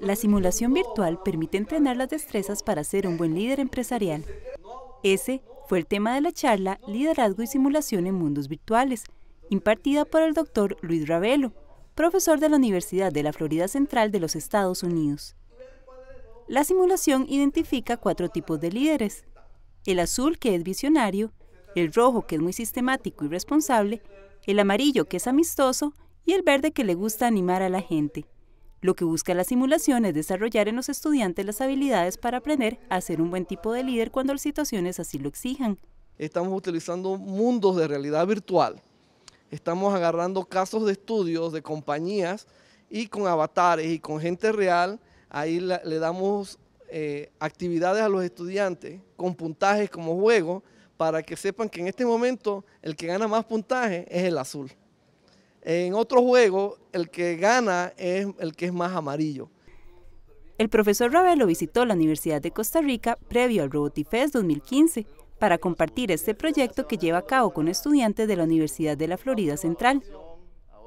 La simulación virtual permite entrenar las destrezas para ser un buen líder empresarial. Ese fue el tema de la charla Liderazgo y Simulación en Mundos Virtuales, impartida por el doctor Luis Ravelo, profesor de la Universidad de la Florida Central de los Estados Unidos. La simulación identifica cuatro tipos de líderes. El azul, que es visionario, el rojo, que es muy sistemático y responsable, el amarillo, que es amistoso, y el verde, que le gusta animar a la gente. Lo que busca la simulación es desarrollar en los estudiantes las habilidades para aprender a ser un buen tipo de líder cuando las situaciones así lo exijan. Estamos utilizando mundos de realidad virtual. Estamos agarrando casos de estudios de compañías y con avatares y con gente real. Ahí le damos eh, actividades a los estudiantes con puntajes como juego para que sepan que en este momento el que gana más puntaje es el azul. En otro juego, el que gana es el que es más amarillo. El profesor Ravelo visitó la Universidad de Costa Rica previo al RobotiFest 2015 para compartir este proyecto que lleva a cabo con estudiantes de la Universidad de la Florida Central.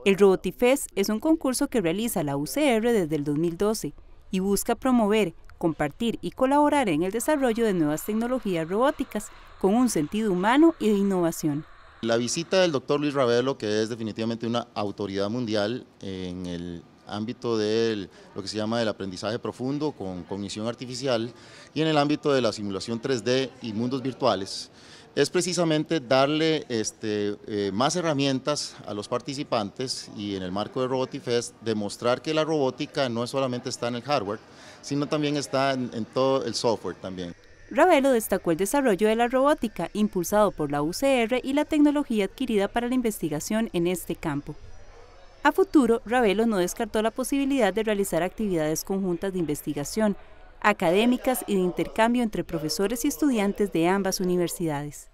El RobotiFest es un concurso que realiza la UCR desde el 2012 y busca promover, compartir y colaborar en el desarrollo de nuevas tecnologías robóticas con un sentido humano y de innovación. La visita del doctor Luis Ravelo, que es definitivamente una autoridad mundial en el ámbito de lo que se llama el aprendizaje profundo con cognición artificial y en el ámbito de la simulación 3D y mundos virtuales, es precisamente darle este, eh, más herramientas a los participantes y en el marco de Robotifest demostrar que la robótica no solamente está en el hardware, sino también está en, en todo el software también. Ravelo destacó el desarrollo de la robótica impulsado por la UCR y la tecnología adquirida para la investigación en este campo. A futuro, Ravelo no descartó la posibilidad de realizar actividades conjuntas de investigación, académicas y de intercambio entre profesores y estudiantes de ambas universidades.